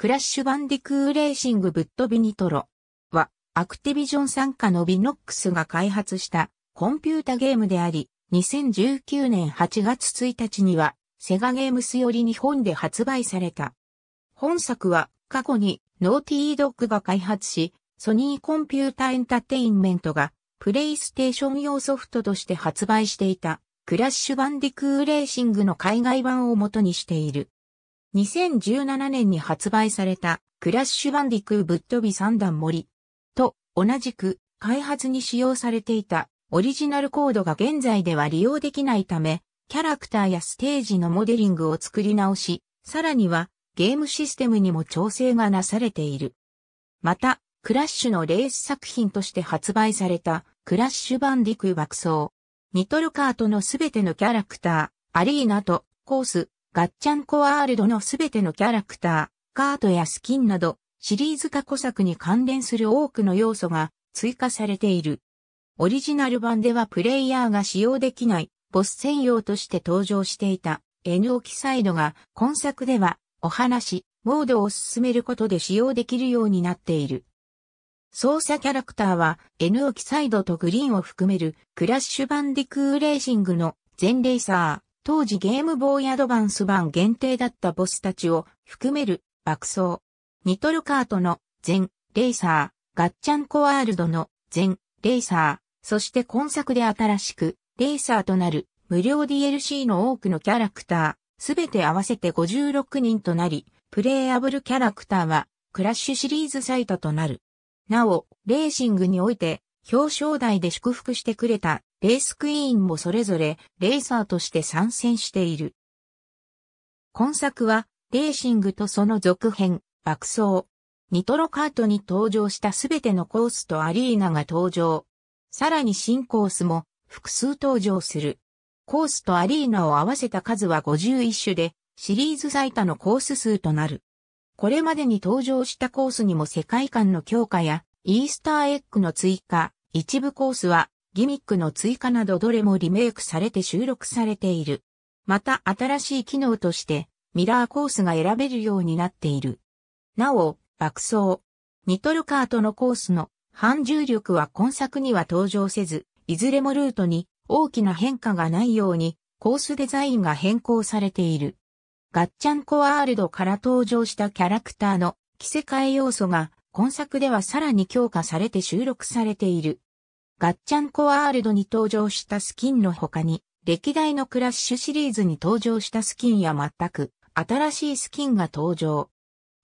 クラッシュバンディクーレーシングぶっ飛びニトロは、アクティビジョン参加のビノックスが開発したコンピュータゲームであり、2019年8月1日には、セガゲームスより日本で発売された。本作は、過去にノーティードッグが開発し、ソニーコンピュータエンターテインメントが、プレイステーション用ソフトとして発売していた、クラッシュバンディクーレーシングの海外版を元にしている。2017年に発売されたクラッシュバンディクーぶっ飛び三段森と同じく開発に使用されていたオリジナルコードが現在では利用できないため、キャラクターやステージのモデリングを作り直し、さらにはゲームシステムにも調整がなされている。また、クラッシュのレース作品として発売されたクラッシュバンディクー爆走。ニトロカートのすべてのキャラクター、アリーナとコース、ガッチャンコワールドのすべてのキャラクター、カートやスキンなど、シリーズ過去作に関連する多くの要素が追加されている。オリジナル版ではプレイヤーが使用できないボス専用として登場していた N オキサイドが今作ではお話、モードを進めることで使用できるようになっている。操作キャラクターは N オキサイドとグリーンを含めるクラッシュバンディクーレーシングの全レーサー、当時ゲームボーイアドバンス版限定だったボスたちを含める爆走。ニトルカートの全レーサー、ガッチャンコワールドの全レーサー、そして今作で新しくレーサーとなる無料 DLC の多くのキャラクター、すべて合わせて56人となり、プレイアブルキャラクターはクラッシュシリーズ最多となる。なお、レーシングにおいて表彰台で祝福してくれたレースクイーンもそれぞれレーサーとして参戦している。今作は、レーシングとその続編、爆走。ニトロカートに登場したすべてのコースとアリーナが登場。さらに新コースも複数登場する。コースとアリーナを合わせた数は51種で、シリーズ最多のコース数となる。これまでに登場したコースにも世界観の強化や、イースターエッグの追加、一部コースはギミックの追加などどれもリメイクされて収録されている。また新しい機能としてミラーコースが選べるようになっている。なお、爆走、ニトルカートのコースの反重力は今作には登場せず、いずれもルートに大きな変化がないようにコースデザインが変更されている。ガッチャンコワールドから登場したキャラクターの着せ替え要素が今作ではさらに強化されて収録されている。ガッチャンコワールドに登場したスキンの他に、歴代のクラッシュシリーズに登場したスキンや全く新しいスキンが登場。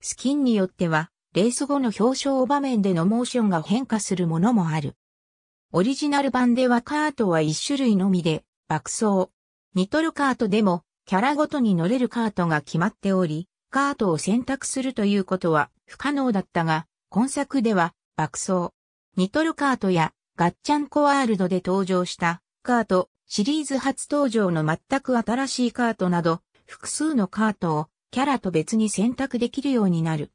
スキンによっては、レース後の表彰場面でのモーションが変化するものもある。オリジナル版ではカートは一種類のみで、爆走。ニトロカートでも、キャラごとに乗れるカートが決まっており、カートを選択するということは不可能だったが、今作では、爆走。ニトロカートやガッチャンコワールドで登場したカート、シリーズ初登場の全く新しいカートなど、複数のカートをキャラと別に選択できるようになる。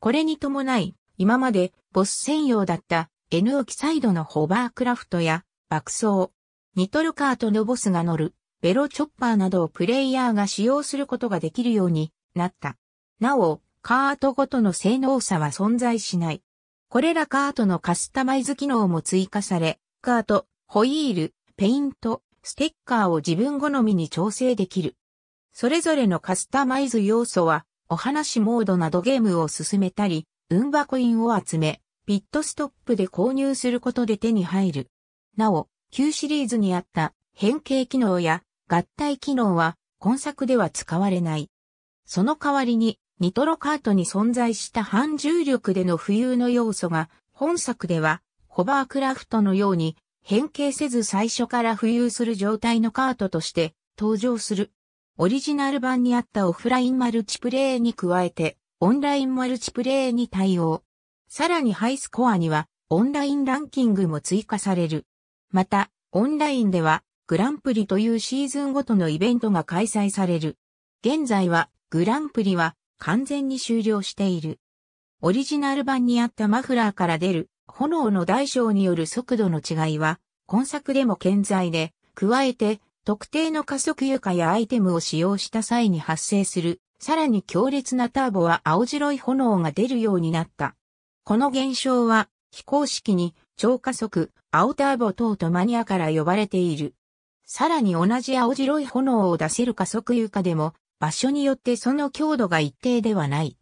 これに伴い、今までボス専用だった N 置きサイドのホバークラフトや爆走、ニトルカートのボスが乗るベロチョッパーなどをプレイヤーが使用することができるようになった。なお、カートごとの性能差は存在しない。これらカートのカスタマイズ機能も追加され、カート、ホイール、ペイント、ステッカーを自分好みに調整できる。それぞれのカスタマイズ要素は、お話モードなどゲームを進めたり、運箱コインを集め、ピットストップで購入することで手に入る。なお、旧シリーズにあった変形機能や合体機能は今作では使われない。その代わりにニトロカートに存在した反重力での浮遊の要素が、本作では、ホバークラフトのように、変形せず最初から浮遊する状態のカートとして登場する。オリジナル版にあったオフラインマルチプレイに加えて、オンラインマルチプレイに対応。さらにハイスコアには、オンラインランキングも追加される。また、オンラインでは、グランプリというシーズンごとのイベントが開催される。現在は、グランプリは、完全に終了している。オリジナル版にあったマフラーから出る炎の大小による速度の違いは今作でも健在で、加えて特定の加速床やアイテムを使用した際に発生する、さらに強烈なターボは青白い炎が出るようになった。この現象は非公式に超加速、青ターボ等とマニアから呼ばれている。さらに同じ青白い炎を出せる加速床でも場所によってその強度が一定ではない。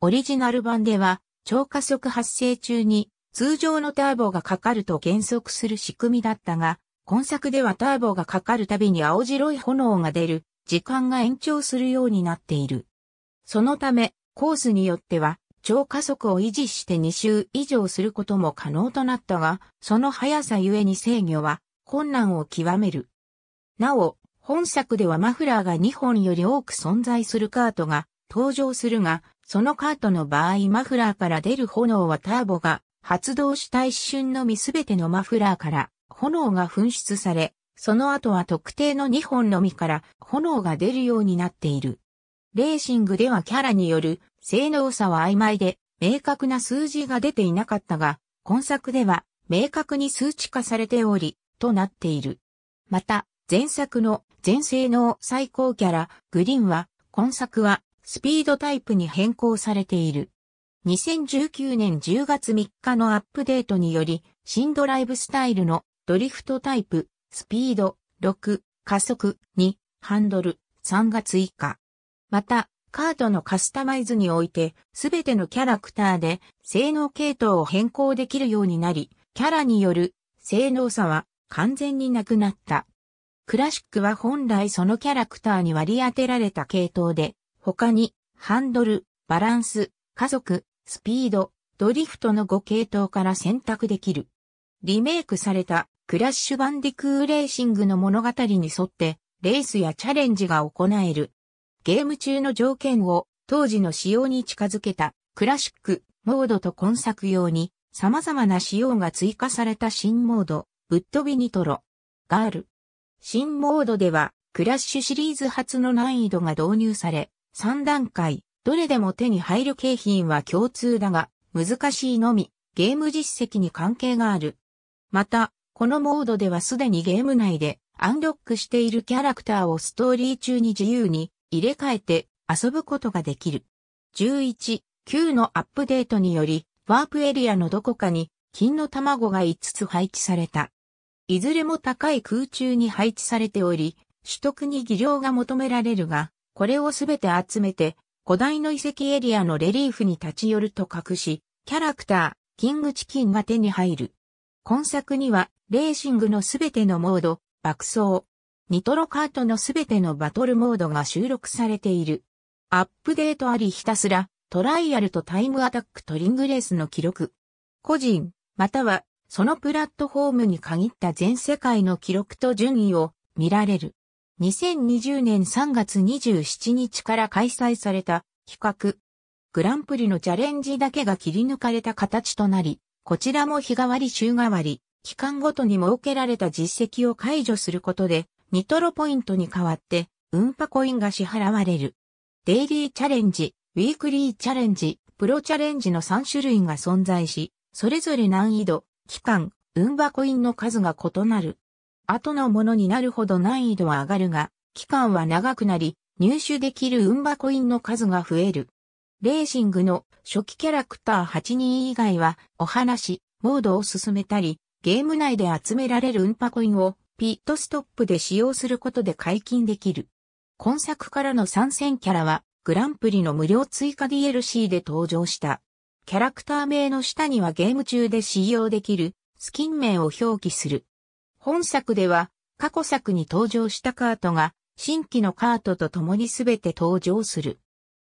オリジナル版では、超加速発生中に通常のターボがかかると減速する仕組みだったが、今作ではターボがかかるたびに青白い炎が出る、時間が延長するようになっている。そのため、コースによっては、超加速を維持して2周以上することも可能となったが、その速さゆえに制御は困難を極める。なお、本作ではマフラーが2本より多く存在するカートが登場するが、そのカートの場合マフラーから出る炎はターボが発動した一瞬のみすべてのマフラーから炎が噴出され、その後は特定の2本のみから炎が出るようになっている。レーシングではキャラによる性能差は曖昧で明確な数字が出ていなかったが、今作では明確に数値化されており、となっている。また、前作の全性能最高キャラ、グリーンは、今作は、スピードタイプに変更されている。2019年10月3日のアップデートにより、新ドライブスタイルのドリフトタイプ、スピード、6、加速、2、ハンドル、3が追加。また、カードのカスタマイズにおいて、すべてのキャラクターで性能系統を変更できるようになり、キャラによる性能差は完全になくなった。クラシックは本来そのキャラクターに割り当てられた系統で、他に、ハンドル、バランス、加速、スピード、ドリフトの5系統から選択できる。リメイクされたクラッシュバンディクーレーシングの物語に沿って、レースやチャレンジが行える。ゲーム中の条件を当時の仕様に近づけたクラシックモードと今作用に様々な仕様が追加された新モード、ぶっ飛びニトロ、ガール。新モードでは、クラッシュシリーズ初の難易度が導入され、3段階、どれでも手に入る景品は共通だが、難しいのみ、ゲーム実績に関係がある。また、このモードではすでにゲーム内でアンロックしているキャラクターをストーリー中に自由に入れ替えて遊ぶことができる。11、9のアップデートにより、ワープエリアのどこかに金の卵が5つ配置された。いずれも高い空中に配置されており、取得に技量が求められるが、これをすべて集めて、古代の遺跡エリアのレリーフに立ち寄ると隠し、キャラクター、キングチキンが手に入る。今作には、レーシングのすべてのモード、爆走、ニトロカートのすべてのバトルモードが収録されている。アップデートありひたすら、トライアルとタイムアタックトリングレースの記録。個人、またはそのプラットフォームに限った全世界の記録と順位を見られる。2020年3月27日から開催された企画。グランプリのチャレンジだけが切り抜かれた形となり、こちらも日替わり週替わり、期間ごとに設けられた実績を解除することで、ニトロポイントに代わって、運パコインが支払われる。デイリーチャレンジ、ウィークリーチャレンジ、プロチャレンジの3種類が存在し、それぞれ難易度、期間、運馬コインの数が異なる。後のものになるほど難易度は上がるが、期間は長くなり、入手できる運馬コインの数が増える。レーシングの初期キャラクター8人以外は、お話、モードを進めたり、ゲーム内で集められる運馬コインをピットストップで使用することで解禁できる。今作からの参戦キャラは、グランプリの無料追加 DLC で登場した。キャラクター名の下にはゲーム中で使用できるスキン名を表記する。本作では過去作に登場したカートが新規のカートと共にすべて登場する。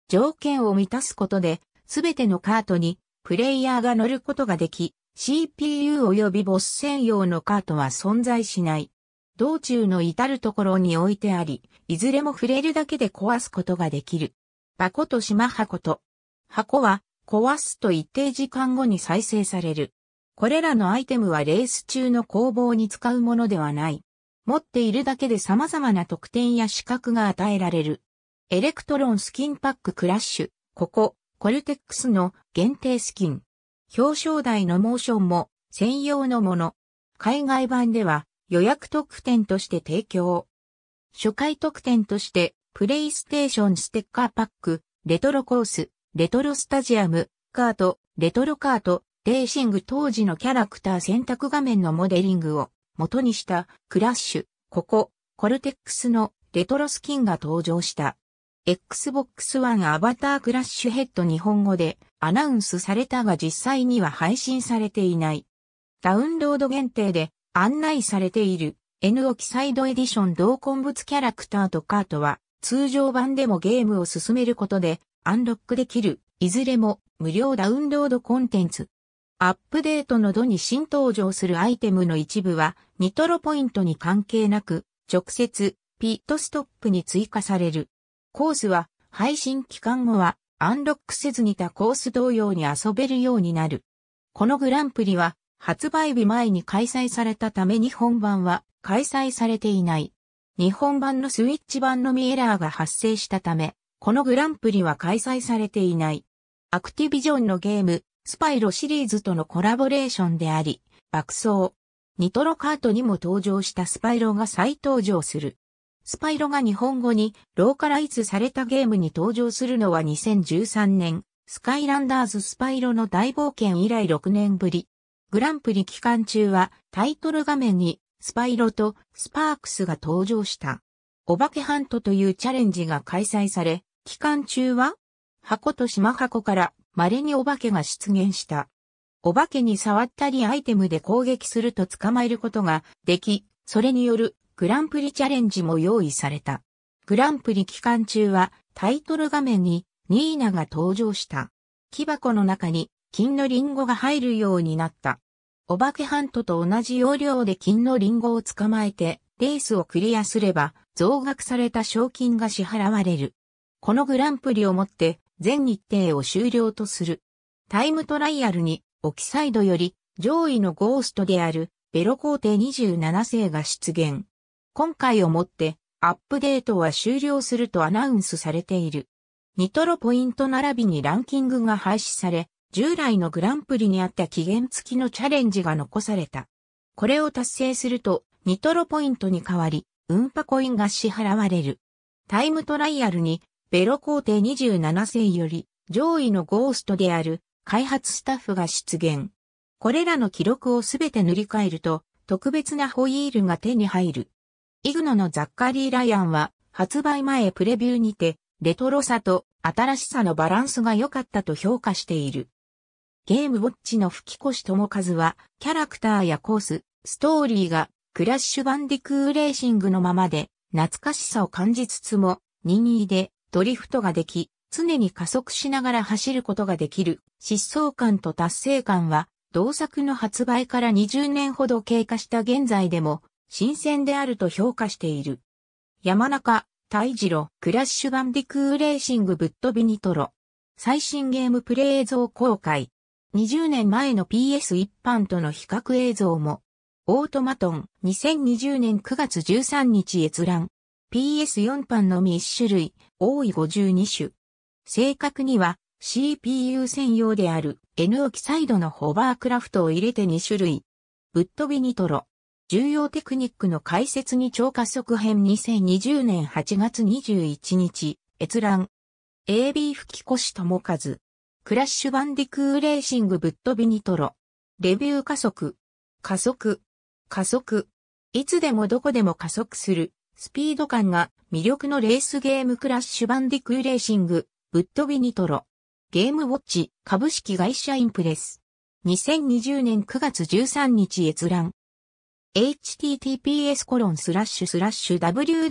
条件を満たすことで、すべてのカートにプレイヤーが乗ることができ、CPU 及びボス専用のカートは存在しない。道中の至るところに置いてあり、いずれも触れるだけで壊すことができる。箱と島箱と。箱は壊すと一定時間後に再生される。これらのアイテムはレース中の攻防に使うものではない。持っているだけで様々な特典や資格が与えられる。エレクトロンスキンパッククラッシュ、ここ、コルテックスの限定スキン。表彰台のモーションも専用のもの。海外版では予約特典として提供。初回特典として、プレイステーションステッカーパック、レトロコース、レトロスタジアム、カート、レトロカート、レーシング当時のキャラクター選択画面のモデリングを元にしたクラッシュ、ここ、コルテックスのレトロスキンが登場した。Xbox One アバタークラッシュヘッド日本語でアナウンスされたが実際には配信されていない。ダウンロード限定で案内されている N オキサイドエディション同梱物キャラクターとカートは通常版でもゲームを進めることでアンロックできる、いずれも無料ダウンロードコンテンツ。アップデートの度に新登場するアイテムの一部は、ニトロポイントに関係なく、直接、ピットストップに追加される。コースは、配信期間後は、アンロックせずにたコース同様に遊べるようになる。このグランプリは、発売日前に開催されたため日本版は開催されていない。日本版のスイッチ版のみエラーが発生したため、このグランプリは開催されていない。アクティビジョンのゲーム、スパイロシリーズとのコラボレーションであり、爆走。ニトロカートにも登場したスパイロが再登場する。スパイロが日本語にローカライズされたゲームに登場するのは2013年、スカイランダーズスパイロの大冒険以来6年ぶり。グランプリ期間中はタイトル画面にスパイロとスパークスが登場した。お化けハントというチャレンジが開催され、期間中は、箱と島箱から稀にお化けが出現した。お化けに触ったりアイテムで攻撃すると捕まえることができ、それによるグランプリチャレンジも用意された。グランプリ期間中はタイトル画面にニーナが登場した。木箱の中に金のリンゴが入るようになった。お化けハントと同じ要領で金のリンゴを捕まえてレースをクリアすれば増額された賞金が支払われる。このグランプリをもって全日程を終了とする。タイムトライアルに、オキサイドより上位のゴーストであるベロ皇帝27世が出現。今回をもってアップデートは終了するとアナウンスされている。ニトロポイント並びにランキングが廃止され、従来のグランプリにあった期限付きのチャレンジが残された。これを達成すると、ニトロポイントに代わり、運パコインが支払われる。タイムトライアルにベロ皇帝27世より上位のゴーストである開発スタッフが出現。これらの記録をすべて塗り替えると特別なホイールが手に入る。イグノのザッカリー・ライアンは発売前プレビューにてレトロさと新しさのバランスが良かったと評価している。ゲームウォッチの吹越智和はキャラクターやコース、ストーリーがクラッシュバンディクーレーシングのままで懐かしさを感じつつも任意でドリフトができ、常に加速しながら走ることができる疾走感と達成感は、同作の発売から20年ほど経過した現在でも、新鮮であると評価している。山中、大二郎、クラッシュバンディクーレーシングぶっ飛びニトロ。最新ゲームプレイ映像公開。20年前の PS 一般との比較映像も。オートマトン、2020年9月13日閲覧。PS4 版のみ1種類、多い52種。正確には CPU 専用である N オキサイドのホバークラフトを入れて2種類。ぶっ飛びニトロ。重要テクニックの解説に超加速編2020年8月21日、閲覧。AB 吹越智和。クラッシュバンディクーレーシングぶっ飛びニトロ。レビュー加速。加速。加速。いつでもどこでも加速する。スピード感が魅力のレースゲームクラッシュバンディクーレーシング、ブッドビニトロ。ゲームウォッチ株式会社インプレス。2020年9月13日閲覧。https コロンスラッシュスラッシュ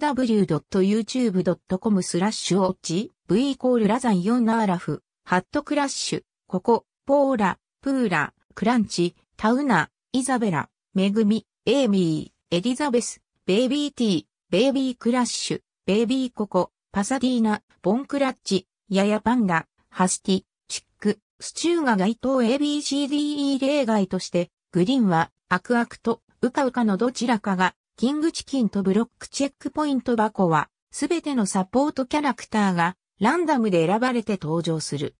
www.youtube.com スラッシュウォッチ v イコールラザン4ナーラフハットクラッシュここポーラプーラクランチタウナイザベラめぐみエイミーエリザベスベイビーティー、ベイビークラッシュ、ベイビーココ、パサディーナ、ボンクラッチ、ヤヤパンダ、ハスティ、チック、スチューが該当 ABCDE 例外として、グリーンは、アクアクと、ウカウカのどちらかが、キングチキンとブロックチェックポイント箱は、すべてのサポートキャラクターが、ランダムで選ばれて登場する。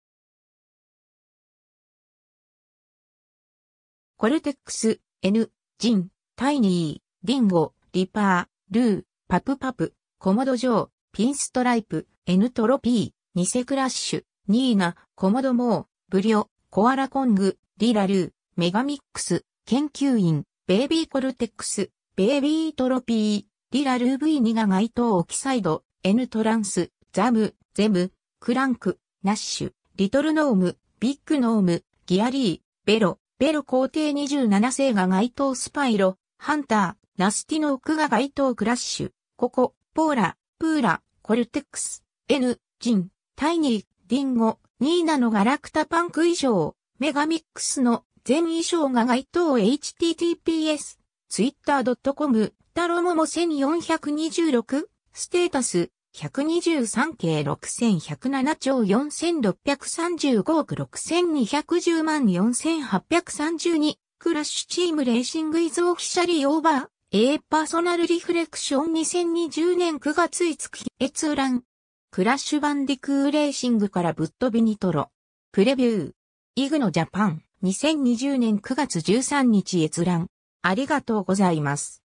コルテックス、N、ジン、タイニー、リンゴ、リパー、ルー、パプパプ、コモドジョー、ピンストライプ、エヌトロピー、ニセクラッシュ、ニーナ、コモドモー、ブリオ、コアラコング、リラルー、メガミックス、研究員、ベイビーコルテックス、ベイビートロピー、リラルー V2 が該当オキサイド、エヌトランス、ザム、ゼム、クランク、ナッシュ、リトルノーム、ビッグノーム、ギアリー、ベロ、ベロ皇帝27世が街頭スパイロ、ハンタナスティの奥が街頭クラッシュ、ココ、ポーラ、プーラ、コルテックス、N、ジン、タイニー、リンゴ、ニーナのガラクタパンク衣装、メガミックスの全衣装が街頭 https、ツイッター e r c o m タロモモ 1426? ステータス、123系6107兆4635億6210万4832クラッシュチームレーシングイズオフィシャリーオーバー A パーソナルリフレクション2020年9月5日閲覧。クラッシュバンディクーレーシングからぶっ飛びニトロ。プレビュー。イグノジャパン2020年9月13日閲覧。ありがとうございます。